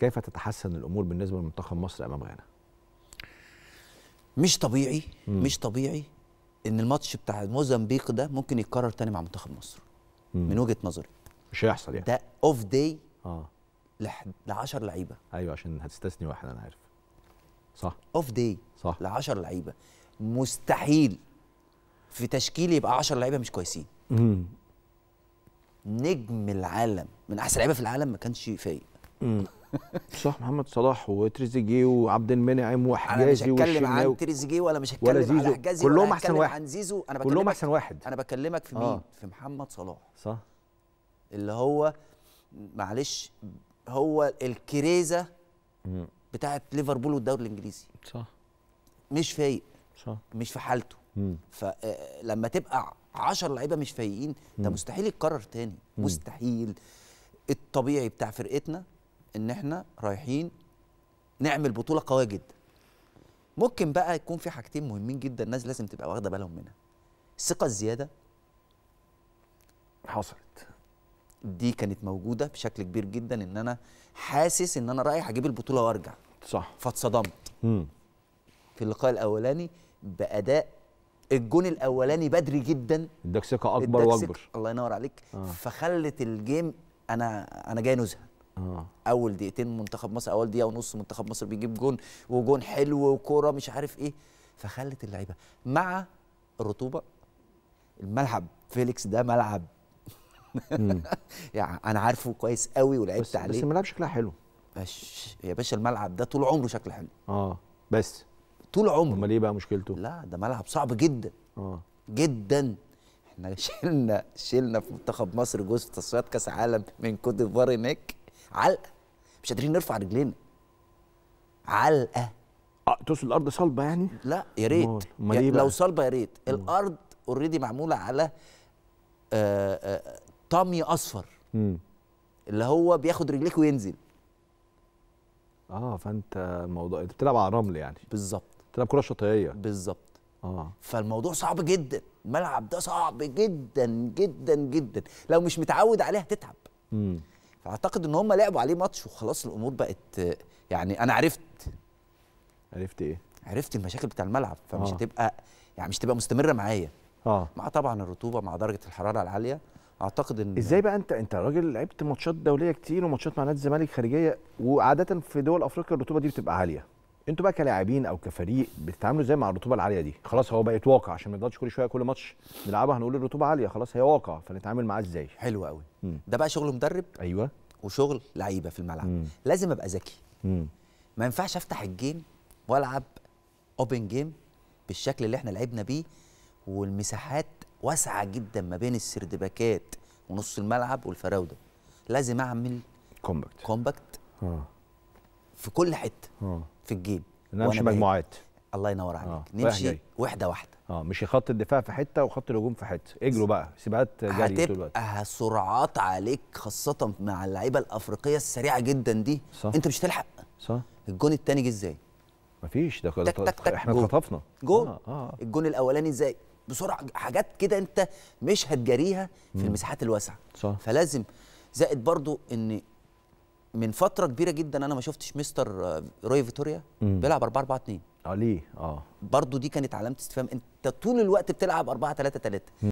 كيف تتحسن الامور بالنسبه لمنتخب مصر امام غانا؟ مش طبيعي مم. مش طبيعي ان الماتش بتاع موزمبيق ده ممكن يتكرر تاني مع منتخب مصر مم. من وجهه نظري مش هيحصل يعني ده اوف داي اه ل 10 لعيبه ايوه عشان هتستثني واحد انا عارف صح اوف داي صح ل 10 لعيبه مستحيل في تشكيل يبقى 10 لعيبه مش كويسين مم. نجم العالم من احسن لعيبه في العالم ما كانش فايق صح محمد صلاح وتريزيجيه وعبد المنعم وحجازي انا مش هتكلم عن تريزيجيه ولا مش هتكلم ولا زيزو. على حجازي كلهم ولا احسن واحد عن زيزو انا كلهم احسن واحد انا بكلمك في مين آه. في محمد صلاح صح اللي هو معلش هو الكريزه بتاعه ليفربول والدوري الانجليزي صح مش فايق صح مش في حالته مم. فلما آه، تبقى 10 لعيبه مش فايقين ده مستحيل يتكرر تاني مم. مستحيل الطبيعي بتاع فرقتنا ان احنا رايحين نعمل بطوله قويه جدا ممكن بقى يكون في حاجتين مهمين جدا الناس لازم تبقى واخده بالهم منها الثقه الزياده حصلت دي كانت موجوده بشكل كبير جدا ان انا حاسس ان انا رايح اجيب البطوله وارجع صح فاتصدمت في اللقاء الاولاني باداء الجون الاولاني بدري جدا اداك ثقه اكبر واكبر الله ينور عليك آه. فخلت الجيم انا انا جاي نزهه آه. اول دقيقتين منتخب مصر اول دقيقه ونص منتخب مصر بيجيب جون وجون حلو وكوره مش عارف ايه فخلت اللعيبه مع الرطوبه الملعب فيليكس ده ملعب يعني انا عارفه كويس قوي ولعبت بس عليه بس الملعب شكلها حلو باش يا باشا الملعب ده طول عمره شكله حلو اه بس طول عمره امال ايه بقى مشكلته لا ده ملعب صعب جدا اه جدا احنا شلنا شلنا في منتخب مصر جزء في تصفيات كاس عالم من كوت ديفوار هناك علقه مش قادرين نرفع رجلينا علقه آه، تقصد الارض صلبه يعني لا يا ريت يعني لو صلبه يا ريت الارض اوريدي معموله على آآ آه، آآ آه، طمي اصفر مم. اللي هو بياخد رجليك وينزل اه فانت الموضوع انت بتلعب على رمل يعني بالظبط بتلعب كره شاطئيه بالظبط اه فالموضوع صعب جدا الملعب ده صعب جدا جدا جدا لو مش متعود عليها هتتعب امم فاعتقد ان هم لعبوا عليه ماتش وخلاص الامور بقت يعني انا عرفت عرفت ايه عرفت المشاكل بتاع الملعب فمش آه. هتبقى يعني مش هتبقى مستمره معايا اه مع طبعا الرطوبه مع درجه الحراره العاليه اعتقد ان ازاي بقى انت انت راجل لعبت ماتشات دوليه كتير وماتشات مع نادي الزمالك خارجيه وعاده في دول افريقيا الرطوبه دي بتبقى عاليه انتوا بقى كلاعبين او كفريق بتتعاملوا ازاي مع الرطوبه العاليه دي خلاص هو بقت واقع عشان ما نفضلش كل شويه كل ماتش نلعبها هنقول الرطوبه عاليه خلاص هي واقع فنتعامل معاه ازاي حلو قوي مم. ده بقى شغل مدرب ايوه وشغل لعيبه في الملعب مم. لازم ابقى ذكي ما ينفعش افتح الجيم والعب اوبن جيم بالشكل اللي احنا لعبنا بيه والمساحات واسعه جدا ما بين السردباكات ونص الملعب والفراوده لازم اعمل كومباكت آه. كومباكت في كل حته آه. في الجيب نمشي مجموعات الله ينور عليك آه. نمشي وحده واحده واحده اه مش خط الدفاع في حته وخط الهجوم في حته اجروا بقى سباقات جري طول الوقت هتبقى سرعات عليك خاصه مع اللعيبه الافريقيه السريعه جدا دي صح. انت مش تلحق صح الجون الثاني جه ازاي مفيش ده تك تك تك احنا خطفنا جون آه. آه. الجون الاولاني ازاي بسرعه حاجات كده انت مش هتجاريها في المساحات الواسعه صح فلازم زائد برضو ان من فتره كبيره جدا انا ما شفتش مستر آه، روي فيتوريا بيلعب 4 4 2 اه ليه اه برضه دي كانت علامه استفهام انت طول الوقت بتلعب 4 3 3